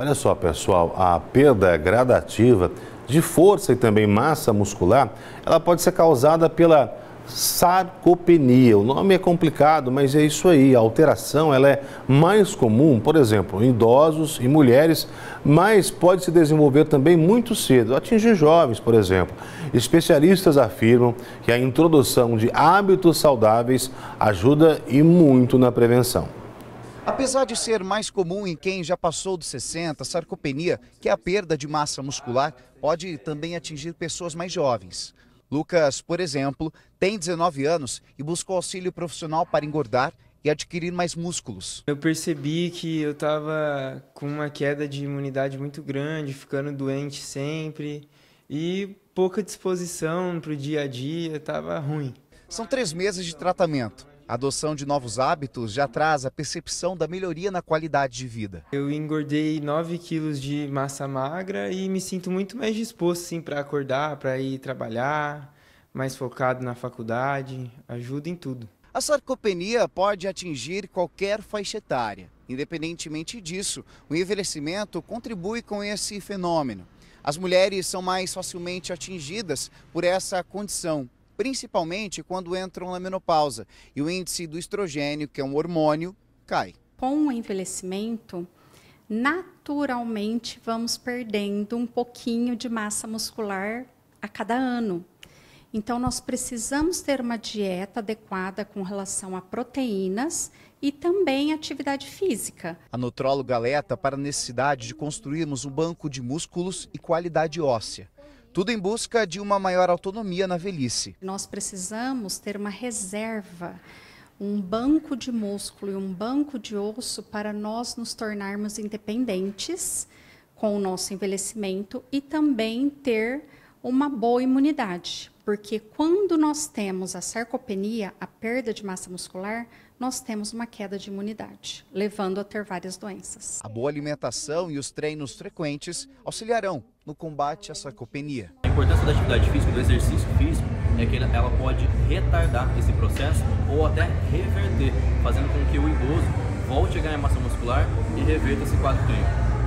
Olha só, pessoal, a perda gradativa de força e também massa muscular, ela pode ser causada pela sarcopenia. O nome é complicado, mas é isso aí. A alteração ela é mais comum, por exemplo, em idosos e mulheres, mas pode se desenvolver também muito cedo, atingir jovens, por exemplo. Especialistas afirmam que a introdução de hábitos saudáveis ajuda e muito na prevenção. Apesar de ser mais comum em quem já passou dos 60, sarcopenia, que é a perda de massa muscular, pode também atingir pessoas mais jovens. Lucas, por exemplo, tem 19 anos e buscou auxílio profissional para engordar e adquirir mais músculos. Eu percebi que eu estava com uma queda de imunidade muito grande, ficando doente sempre e pouca disposição para o dia a dia, estava ruim. São três meses de tratamento. A adoção de novos hábitos já traz a percepção da melhoria na qualidade de vida. Eu engordei 9 quilos de massa magra e me sinto muito mais disposto sim, para acordar, para ir trabalhar, mais focado na faculdade, ajuda em tudo. A sarcopenia pode atingir qualquer faixa etária. Independentemente disso, o envelhecimento contribui com esse fenômeno. As mulheres são mais facilmente atingidas por essa condição principalmente quando entram na menopausa, e o índice do estrogênio, que é um hormônio, cai. Com o envelhecimento, naturalmente vamos perdendo um pouquinho de massa muscular a cada ano. Então, nós precisamos ter uma dieta adequada com relação a proteínas e também atividade física. A nutróloga alerta para a necessidade de construirmos um banco de músculos e qualidade óssea. Tudo em busca de uma maior autonomia na velhice. Nós precisamos ter uma reserva, um banco de músculo e um banco de osso para nós nos tornarmos independentes com o nosso envelhecimento e também ter uma boa imunidade, porque quando nós temos a sarcopenia, a perda de massa muscular, nós temos uma queda de imunidade, levando a ter várias doenças. A boa alimentação e os treinos frequentes auxiliarão no combate à sarcopenia. A importância da atividade física, do exercício físico, é que ela pode retardar esse processo ou até reverter, fazendo com que o idoso volte a ganhar massa muscular e reverta esse quadro clínico.